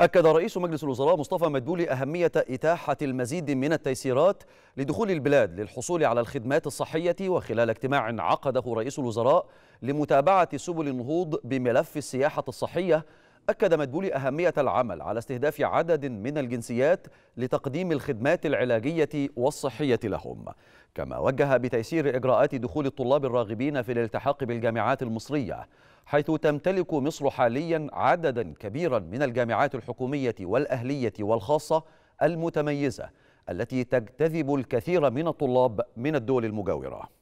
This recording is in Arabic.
أكد رئيس مجلس الوزراء مصطفى مدبولي أهمية إتاحة المزيد من التيسيرات لدخول البلاد للحصول على الخدمات الصحية وخلال اجتماع عقده رئيس الوزراء لمتابعة سبل النهوض بملف السياحة الصحية أكد مدبولي أهمية العمل على استهداف عدد من الجنسيات لتقديم الخدمات العلاجية والصحية لهم كما وجه بتيسير إجراءات دخول الطلاب الراغبين في الالتحاق بالجامعات المصرية حيث تمتلك مصر حاليا عددا كبيرا من الجامعات الحكومية والأهلية والخاصة المتميزة التي تجتذب الكثير من الطلاب من الدول المجاوره